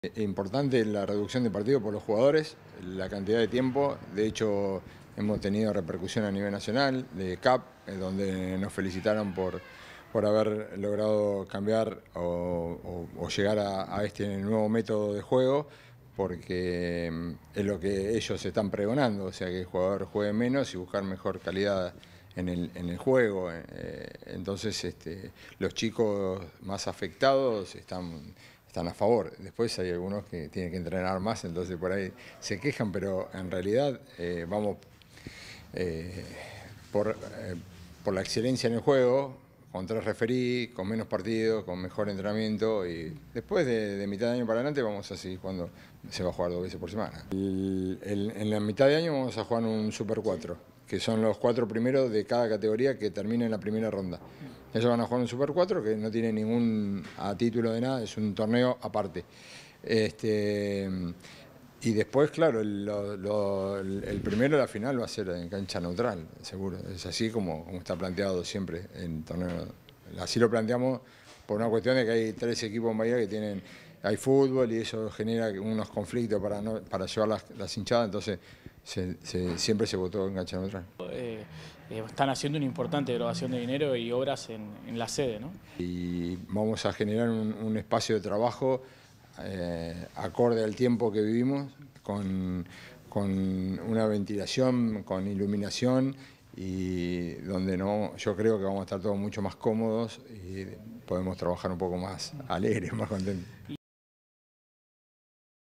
Es eh, Importante la reducción de partidos por los jugadores, la cantidad de tiempo. De hecho, hemos tenido repercusión a nivel nacional de CAP, eh, donde nos felicitaron por, por haber logrado cambiar o, llegar a, este nuevo método de juego, porque mm, es lo que ellos están pregonando, o sea, que el jugador juegue menos y buscar mejor calidad. En el, juego, eh, entonces este, los chicos más afectados están están a favor. Después hay algunos que tienen que entrenar más, entonces por ahí se quejan, pero en realidad eh, vamos eh, eh, por, la excelencia en el juego, con tres referí, con menos partidos, con mejor entrenamiento y después de, mitad de año para adelante vamos a seguir cuando se va a jugar dos veces por semana. en la mitad de año vamos a jugar un Super 4, que son los cuatro primeros de cada categoría que termina en la primera ronda. Ellos van a jugar un Super 4 que no tiene ningún a título de nada, es un torneo aparte. Este, y después, claro, el, primero el la final, va a ser en cancha neutral, seguro. Es así como, está planteado siempre en torneo. Así lo planteamos por una cuestión de que hay tres equipos en Bahía que tienen, hay fútbol y eso genera unos conflictos para, no, para llevar las, hinchadas, entonces siempre se votó en cancha neutral. Eh, eh, están haciendo una importante grabación de dinero y obras en, la sede. ¿no? Y vamos a generar un, espacio de trabajo eh, acorde al tiempo que vivimos, con, con una ventilación, con iluminación y donde no, yo creo que vamos a estar todos mucho más cómodos y podemos trabajar un poco más alegres, más contentos.